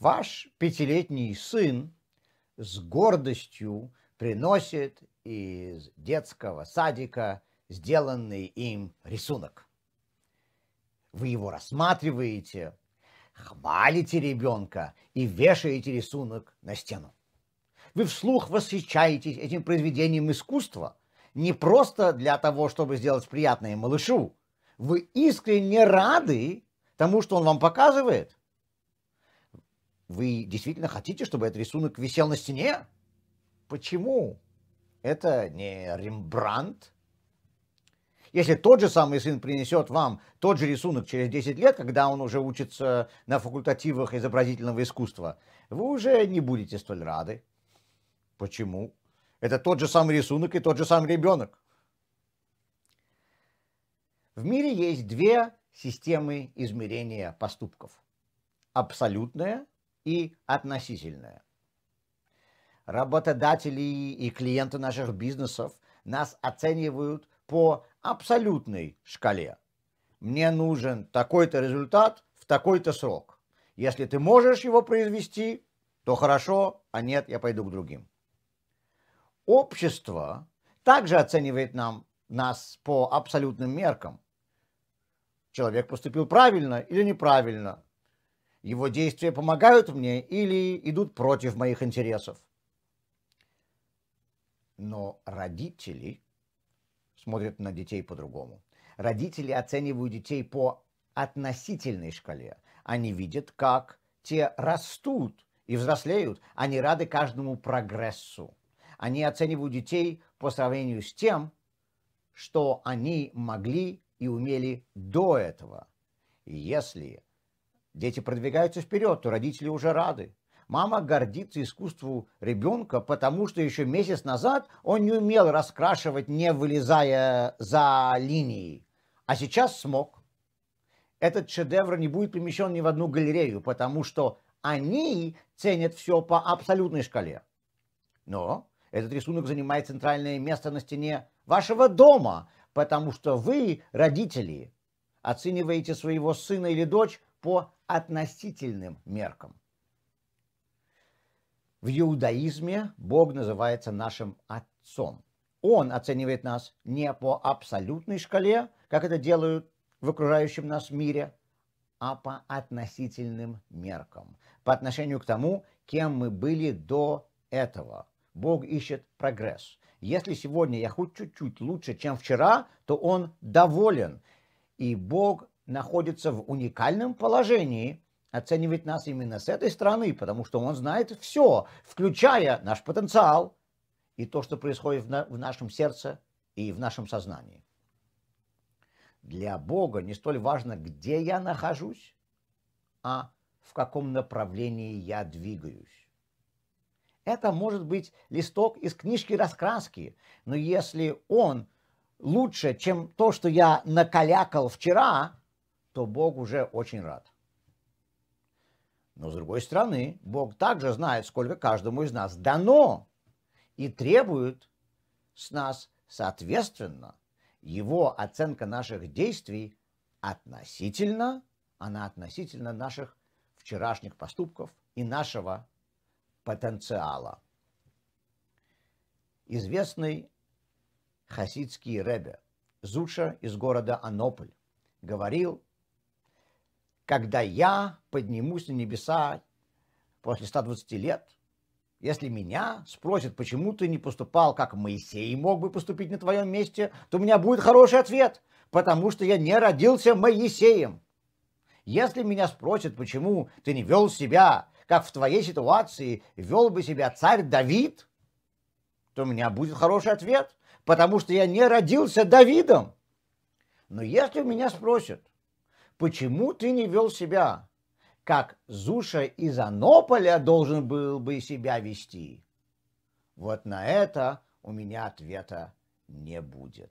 Ваш пятилетний сын с гордостью приносит из детского садика сделанный им рисунок. Вы его рассматриваете, хвалите ребенка и вешаете рисунок на стену. Вы вслух восхищаетесь этим произведением искусства не просто для того, чтобы сделать приятное малышу. Вы искренне рады тому, что он вам показывает. Вы действительно хотите, чтобы этот рисунок висел на стене? Почему? Это не Рембрандт. Если тот же самый сын принесет вам тот же рисунок через 10 лет, когда он уже учится на факультативах изобразительного искусства, вы уже не будете столь рады. Почему? Это тот же самый рисунок и тот же самый ребенок. В мире есть две системы измерения поступков. Абсолютная и относительное. Работодатели и клиенты наших бизнесов нас оценивают по абсолютной шкале. Мне нужен такой-то результат в такой-то срок. Если ты можешь его произвести, то хорошо, а нет, я пойду к другим. Общество также оценивает нам, нас по абсолютным меркам. Человек поступил правильно или неправильно, его действия помогают мне или идут против моих интересов? Но родители смотрят на детей по-другому. Родители оценивают детей по относительной шкале. Они видят, как те растут и взрослеют. Они рады каждому прогрессу. Они оценивают детей по сравнению с тем, что они могли и умели до этого. И если Дети продвигаются вперед, то родители уже рады. Мама гордится искусству ребенка, потому что еще месяц назад он не умел раскрашивать, не вылезая за линии. А сейчас смог. Этот шедевр не будет помещен ни в одну галерею, потому что они ценят все по абсолютной шкале. Но этот рисунок занимает центральное место на стене вашего дома, потому что вы, родители, оцениваете своего сына или дочь по относительным меркам. В иудаизме Бог называется нашим Отцом. Он оценивает нас не по абсолютной шкале, как это делают в окружающем нас мире, а по относительным меркам, по отношению к тому, кем мы были до этого. Бог ищет прогресс. Если сегодня я хоть чуть-чуть лучше, чем вчера, то он доволен. И Бог находится в уникальном положении оценивать нас именно с этой стороны, потому что он знает все, включая наш потенциал и то, что происходит в, на, в нашем сердце и в нашем сознании. Для Бога не столь важно, где я нахожусь, а в каком направлении я двигаюсь. Это может быть листок из книжки раскраски, но если он лучше, чем то, что я накалякал вчера, то Бог уже очень рад. Но с другой стороны, Бог также знает, сколько каждому из нас дано и требует с нас, соответственно, его оценка наших действий относительно, она относительно наших вчерашних поступков и нашего потенциала. Известный хасидский ребе Зуша из города Анополь говорил, когда я поднимусь на небеса после 120 лет, если меня спросят, почему ты не поступал, как Моисей мог бы поступить на твоем месте, то у меня будет хороший ответ, потому что я не родился Моисеем. Если меня спросят, почему ты не вел себя, как в твоей ситуации вел бы себя царь Давид, то у меня будет хороший ответ, потому что я не родился Давидом. Но если у меня спросят, почему ты не вел себя, как Зуша из Анополя должен был бы себя вести? Вот на это у меня ответа не будет.